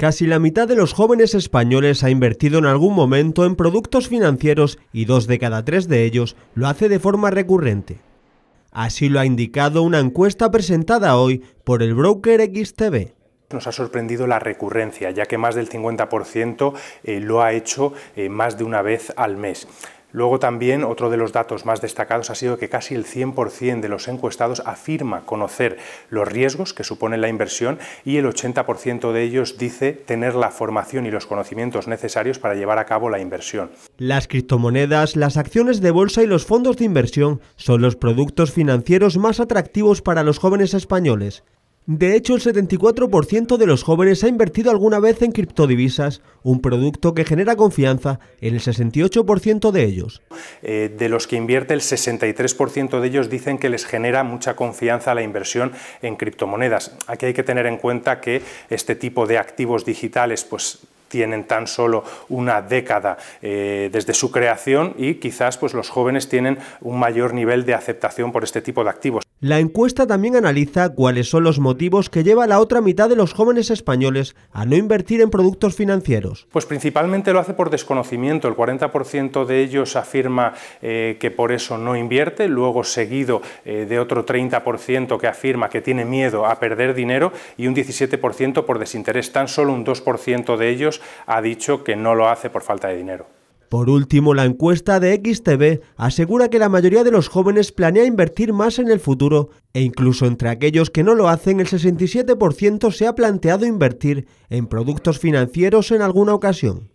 Casi la mitad de los jóvenes españoles ha invertido en algún momento en productos financieros y dos de cada tres de ellos lo hace de forma recurrente. Así lo ha indicado una encuesta presentada hoy por el broker XTV. nos ha sorprendido la recurrencia, ya que más del 50% eh, lo ha hecho eh, más de una vez al mes. Luego también otro de los datos más destacados ha sido que casi el 100% de los encuestados afirma conocer los riesgos que supone la inversión y el 80% de ellos dice tener la formación y los conocimientos necesarios para llevar a cabo la inversión. Las criptomonedas, las acciones de bolsa y los fondos de inversión son los productos financieros más atractivos para los jóvenes españoles. De hecho, el 74% de los jóvenes ha invertido alguna vez en criptodivisas, un producto que genera confianza en el 68% de ellos. Eh, de los que invierte, el 63% de ellos dicen que les genera mucha confianza la inversión en criptomonedas. Aquí hay que tener en cuenta que este tipo de activos digitales, pues tienen tan solo una década eh, desde su creación y quizás pues, los jóvenes tienen un mayor nivel de aceptación por este tipo de activos. La encuesta también analiza cuáles son los motivos que lleva a la otra mitad de los jóvenes españoles a no invertir en productos financieros. Pues principalmente lo hace por desconocimiento. El 40% de ellos afirma eh, que por eso no invierte, luego seguido eh, de otro 30% que afirma que tiene miedo a perder dinero y un 17% por desinterés. Tan solo un 2% de ellos ha dicho que no lo hace por falta de dinero. Por último, la encuesta de XTV asegura que la mayoría de los jóvenes planea invertir más en el futuro e incluso entre aquellos que no lo hacen el 67% se ha planteado invertir en productos financieros en alguna ocasión.